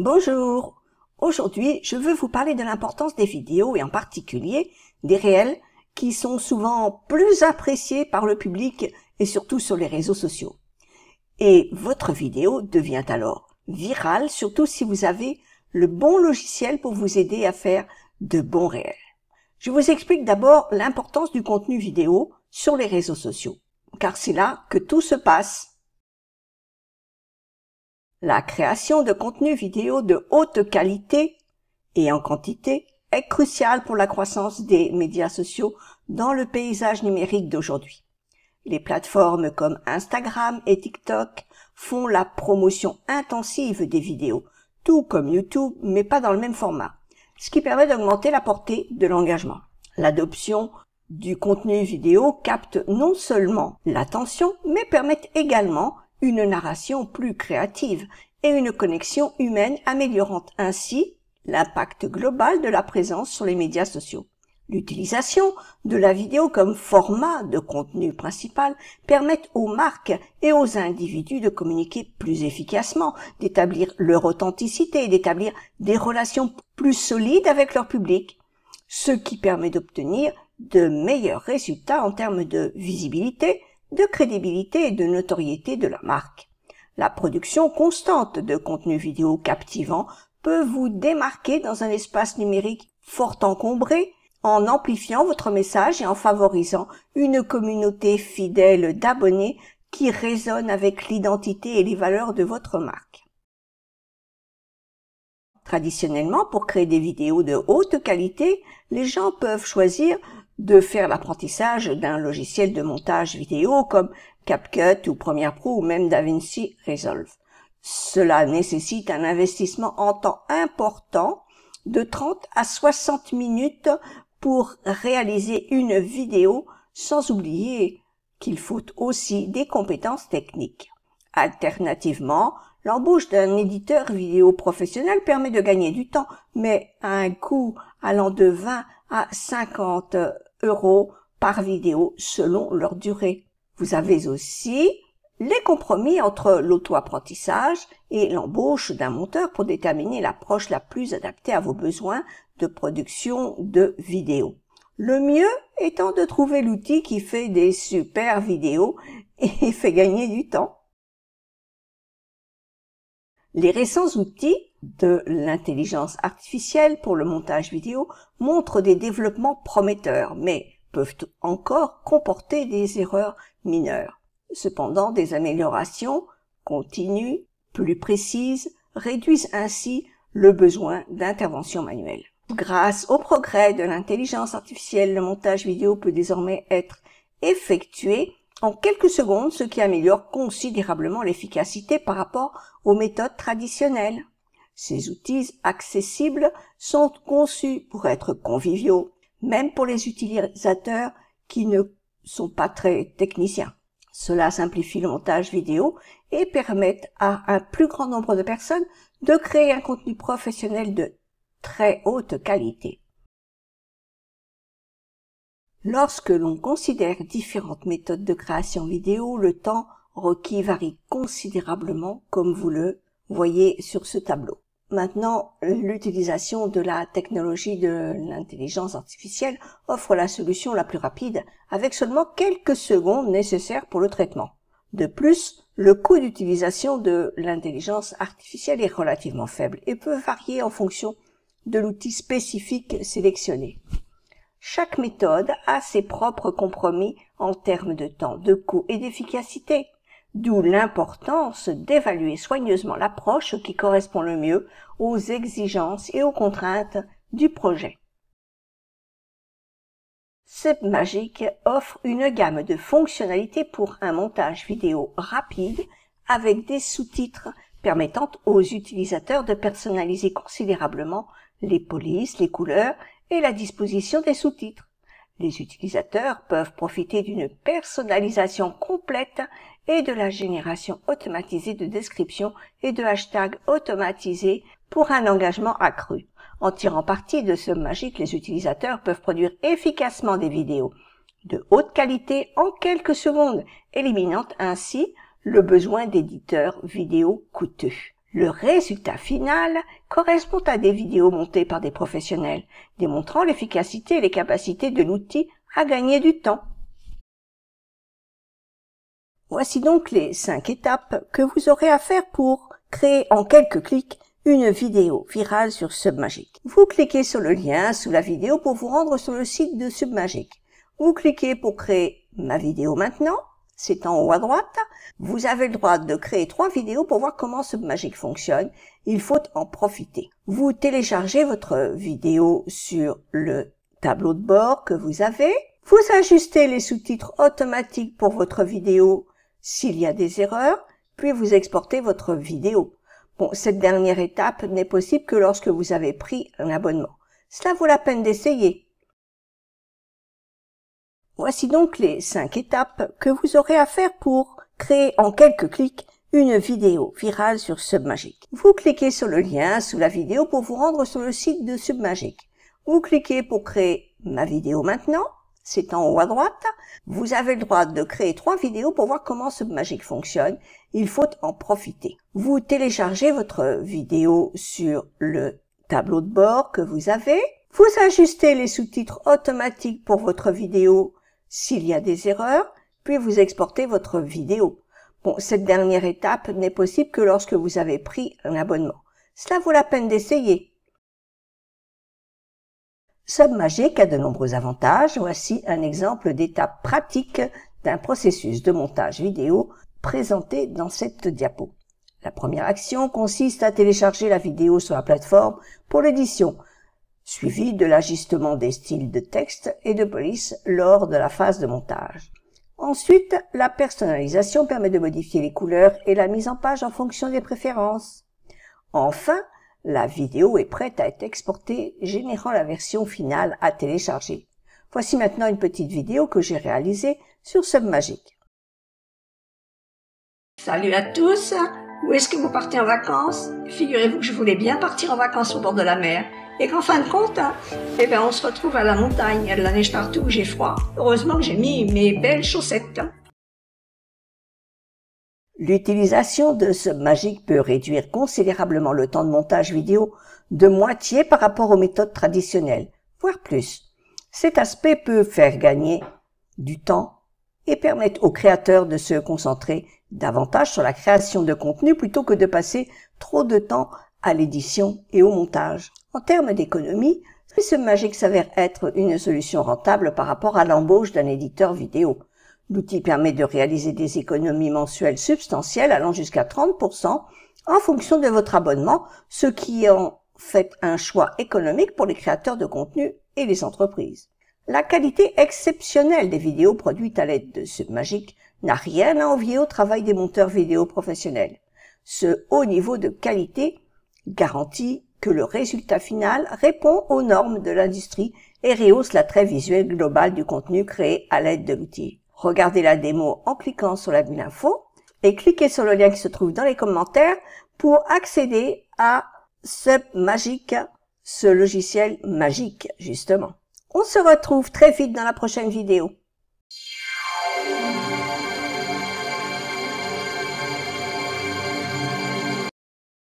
Bonjour Aujourd'hui, je veux vous parler de l'importance des vidéos et en particulier des réels qui sont souvent plus appréciés par le public et surtout sur les réseaux sociaux. Et votre vidéo devient alors virale, surtout si vous avez le bon logiciel pour vous aider à faire de bons réels. Je vous explique d'abord l'importance du contenu vidéo sur les réseaux sociaux, car c'est là que tout se passe. La création de contenu vidéo de haute qualité et en quantité est cruciale pour la croissance des médias sociaux dans le paysage numérique d'aujourd'hui. Les plateformes comme Instagram et TikTok font la promotion intensive des vidéos, tout comme YouTube, mais pas dans le même format, ce qui permet d'augmenter la portée de l'engagement. L'adoption du contenu vidéo capte non seulement l'attention, mais permet également une narration plus créative et une connexion humaine améliorant ainsi l'impact global de la présence sur les médias sociaux. L'utilisation de la vidéo comme format de contenu principal permet aux marques et aux individus de communiquer plus efficacement, d'établir leur authenticité et d'établir des relations plus solides avec leur public, ce qui permet d'obtenir de meilleurs résultats en termes de visibilité, de crédibilité et de notoriété de la marque. La production constante de contenus vidéo captivant peut vous démarquer dans un espace numérique fort encombré en amplifiant votre message et en favorisant une communauté fidèle d'abonnés qui résonne avec l'identité et les valeurs de votre marque. Traditionnellement, pour créer des vidéos de haute qualité, les gens peuvent choisir de faire l'apprentissage d'un logiciel de montage vidéo comme CapCut ou Premiere Pro ou même DaVinci Resolve. Cela nécessite un investissement en temps important de 30 à 60 minutes pour réaliser une vidéo sans oublier qu'il faut aussi des compétences techniques. Alternativement, l'embauche d'un éditeur vidéo professionnel permet de gagner du temps, mais à un coût allant de 20 à 50 euros par vidéo selon leur durée. Vous avez aussi les compromis entre l'auto-apprentissage et l'embauche d'un monteur pour déterminer l'approche la plus adaptée à vos besoins de production de vidéos. Le mieux étant de trouver l'outil qui fait des super vidéos et fait gagner du temps. Les récents outils de l'intelligence artificielle pour le montage vidéo montrent des développements prometteurs, mais peuvent encore comporter des erreurs mineures. Cependant, des améliorations continues, plus précises, réduisent ainsi le besoin d'intervention manuelle. Grâce au progrès de l'intelligence artificielle, le montage vidéo peut désormais être effectué en quelques secondes, ce qui améliore considérablement l'efficacité par rapport aux méthodes traditionnelles. Ces outils accessibles sont conçus pour être conviviaux, même pour les utilisateurs qui ne sont pas très techniciens. Cela simplifie le montage vidéo et permet à un plus grand nombre de personnes de créer un contenu professionnel de très haute qualité. Lorsque l'on considère différentes méthodes de création vidéo, le temps requis varie considérablement comme vous le voyez sur ce tableau. Maintenant, l'utilisation de la technologie de l'intelligence artificielle offre la solution la plus rapide avec seulement quelques secondes nécessaires pour le traitement. De plus, le coût d'utilisation de l'intelligence artificielle est relativement faible et peut varier en fonction de l'outil spécifique sélectionné. Chaque méthode a ses propres compromis en termes de temps, de coût et d'efficacité d'où l'importance d'évaluer soigneusement l'approche qui correspond le mieux aux exigences et aux contraintes du projet. Submagic offre une gamme de fonctionnalités pour un montage vidéo rapide avec des sous-titres permettant aux utilisateurs de personnaliser considérablement les polices, les couleurs et la disposition des sous-titres les utilisateurs peuvent profiter d'une personnalisation complète et de la génération automatisée de descriptions et de hashtags automatisés pour un engagement accru. En tirant parti de ce magique, les utilisateurs peuvent produire efficacement des vidéos de haute qualité en quelques secondes, éliminant ainsi le besoin d'éditeurs vidéo coûteux. Le résultat final correspond à des vidéos montées par des professionnels, démontrant l'efficacité et les capacités de l'outil à gagner du temps. Voici donc les cinq étapes que vous aurez à faire pour créer en quelques clics une vidéo virale sur Submagic. Vous cliquez sur le lien sous la vidéo pour vous rendre sur le site de Submagic. Vous cliquez pour créer ma vidéo maintenant c'est en haut à droite, vous avez le droit de créer trois vidéos pour voir comment ce magique fonctionne. Il faut en profiter. Vous téléchargez votre vidéo sur le tableau de bord que vous avez. Vous ajustez les sous-titres automatiques pour votre vidéo s'il y a des erreurs, puis vous exportez votre vidéo. Bon, cette dernière étape n'est possible que lorsque vous avez pris un abonnement. Cela vaut la peine d'essayer. Voici donc les cinq étapes que vous aurez à faire pour créer en quelques clics une vidéo virale sur Submagic. Vous cliquez sur le lien sous la vidéo pour vous rendre sur le site de Submagic. Vous cliquez pour créer ma vidéo maintenant. C'est en haut à droite. Vous avez le droit de créer trois vidéos pour voir comment Submagic fonctionne. Il faut en profiter. Vous téléchargez votre vidéo sur le tableau de bord que vous avez. Vous ajustez les sous-titres automatiques pour votre vidéo s'il y a des erreurs, puis vous exportez votre vidéo. Bon, cette dernière étape n'est possible que lorsque vous avez pris un abonnement. Cela vaut la peine d'essayer. Submagic a de nombreux avantages. Voici un exemple d'étape pratique d'un processus de montage vidéo présenté dans cette diapo. La première action consiste à télécharger la vidéo sur la plateforme pour l'édition suivi de l'ajustement des styles de texte et de police lors de la phase de montage. Ensuite, la personnalisation permet de modifier les couleurs et la mise en page en fonction des préférences. Enfin, la vidéo est prête à être exportée, générant la version finale à télécharger. Voici maintenant une petite vidéo que j'ai réalisée sur Submagic. Salut à tous Où est-ce que vous partez en vacances Figurez-vous que je voulais bien partir en vacances au bord de la mer. Et qu'en fin de compte, eh ben, on se retrouve à la montagne. Il y a de la neige partout, j'ai froid. Heureusement que j'ai mis mes belles chaussettes. L'utilisation de ce magique peut réduire considérablement le temps de montage vidéo de moitié par rapport aux méthodes traditionnelles, voire plus. Cet aspect peut faire gagner du temps et permettre aux créateurs de se concentrer davantage sur la création de contenu plutôt que de passer trop de temps à l'édition et au montage. En termes d'économie, ce s'avère être une solution rentable par rapport à l'embauche d'un éditeur vidéo. L'outil permet de réaliser des économies mensuelles substantielles allant jusqu'à 30% en fonction de votre abonnement, ce qui en fait un choix économique pour les créateurs de contenu et les entreprises. La qualité exceptionnelle des vidéos produites à l'aide de Submagic n'a rien à envier au travail des monteurs vidéo professionnels. Ce haut niveau de qualité garantit que le résultat final répond aux normes de l'industrie et rehausse l'attrait visuel global du contenu créé à l'aide de l'outil. Regardez la démo en cliquant sur la bulle info et cliquez sur le lien qui se trouve dans les commentaires pour accéder à ce magique, ce logiciel magique justement. On se retrouve très vite dans la prochaine vidéo.